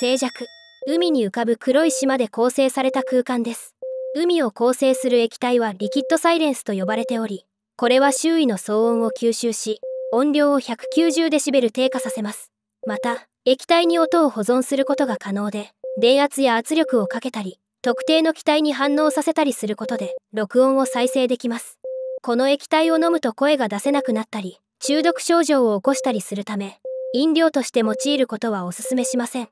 静寂海に浮かぶ黒い島で構成された空間です海を構成する液体はリキッドサイレンスと呼ばれておりこれは周囲の騒音を吸収し音量を 190dB 低下させますまた液体に音を保存することが可能で電圧や圧力をかけたり特定の気体に反応させたりすることで録音を再生できますこの液体を飲むと声が出せなくなったり中毒症状を起こしたりするため飲料として用いることはおすすめしません